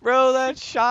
bro, that shot.